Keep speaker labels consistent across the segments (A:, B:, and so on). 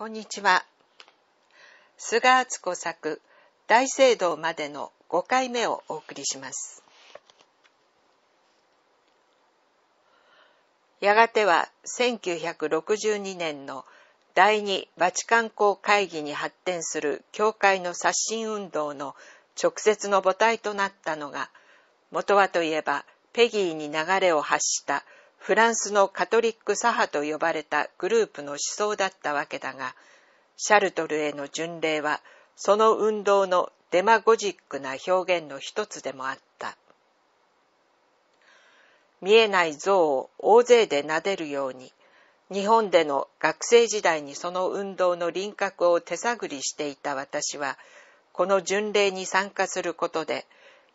A: こんにちは。菅敦子作大聖堂までの5回目をお送りします。やがては1962年の第二バチカン公会議に発展する教会の刷新運動の直接の母体となったのが元はといえばペギーに流れを発した「フランスのカトリック左派と呼ばれたグループの思想だったわけだが、シャルトルへの巡礼は、その運動のデマゴジックな表現の一つでもあった。見えない像を大勢で撫でるように、日本での学生時代にその運動の輪郭を手探りしていた私は、この巡礼に参加することで、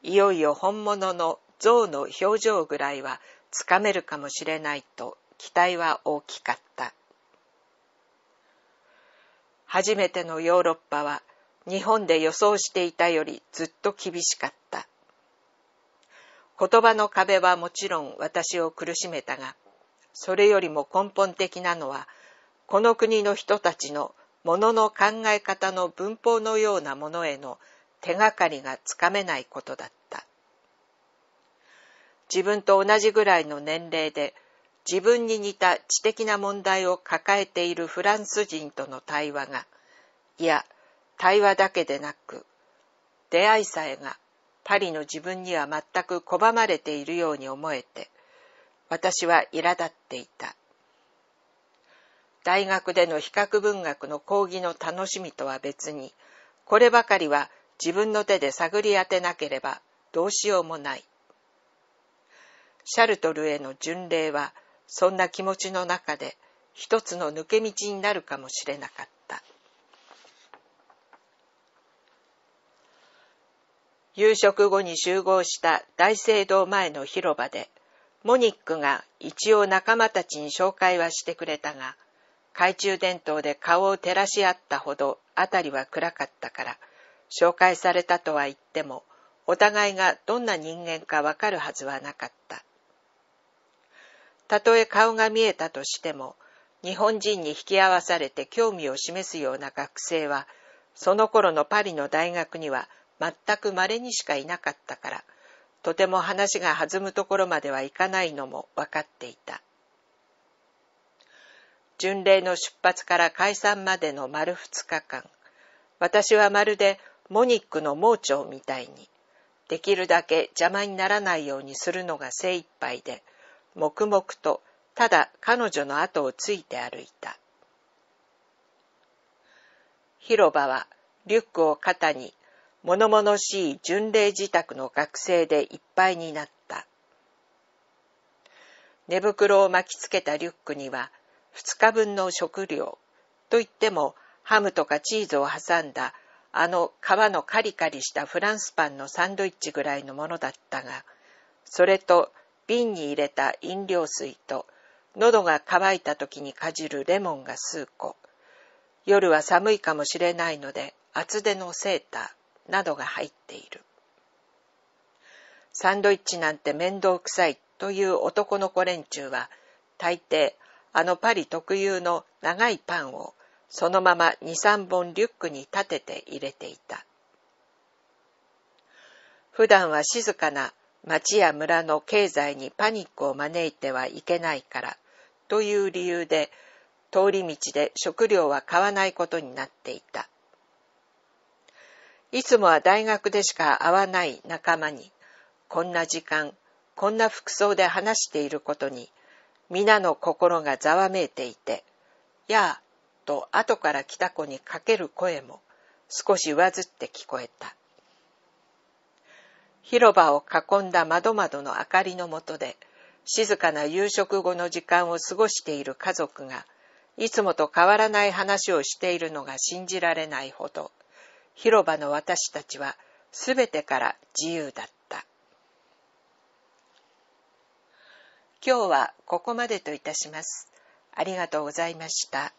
A: いよいよ本物の像の表情ぐらいはつかめるかもしれないと期待は大きかった初めてのヨーロッパは日本で予想していたよりずっと厳しかった言葉の壁はもちろん私を苦しめたがそれよりも根本的なのはこの国の人たちのものの考え方の文法のようなものへの手がかりがつかめないことだった自分と同じぐらいの年齢で自分に似た知的な問題を抱えているフランス人との対話がいや対話だけでなく出会いさえがパリの自分には全く拒まれているように思えて私は苛立っていた大学での比較文学の講義の楽しみとは別にこればかりは自分の手で探り当てなければどうしようもないシャルトルへの巡礼はそんな気持ちの中で一つの抜け道になるかもしれなかった夕食後に集合した大聖堂前の広場でモニックが一応仲間たちに紹介はしてくれたが懐中電灯で顔を照らし合ったほど辺りは暗かったから紹介されたとは言ってもお互いがどんな人間かわかるはずはなかったたとえ顔が見えたとしても、日本人に引き合わされて興味を示すような学生は、その頃のパリの大学には全く稀にしかいなかったから、とても話が弾むところまではいかないのも分かっていた。巡礼の出発から解散までの丸2日間、私はまるでモニックの盲腸みたいに、できるだけ邪魔にならないようにするのが精一杯で、黙々とただ彼女の後をついて歩いた。広場はリュックを肩に物々しい巡礼自宅の学生でいっぱいになった。寝袋を巻きつけたリュックには2日分の食料といってもハムとかチーズを挟んだあの皮のカリカリしたフランスパンのサンドイッチぐらいのものだったが、それと瓶に入れた飲料水と喉が渇いた時にかじるレモンが数個夜は寒いかもしれないので厚手のセーターなどが入っているサンドイッチなんて面倒くさいという男の子連中は大抵あのパリ特有の長いパンをそのまま23本リュックに立てて入れていた普段は静かな町や村の経済にパニックを招いてはいけないからという理由で通り道で食料は買わないことになっていた。いつもは大学でしか会わない仲間にこんな時間こんな服装で話していることに皆の心がざわめいていて「やあ」と後から来た子にかける声も少し上ずって聞こえた。広場を囲んだ窓窓の明かりの下で、静かな夕食後の時間を過ごしている家族が、いつもと変わらない話をしているのが信じられないほど、広場の私たちは全てから自由だった。今日はここまでといたします。ありがとうございました。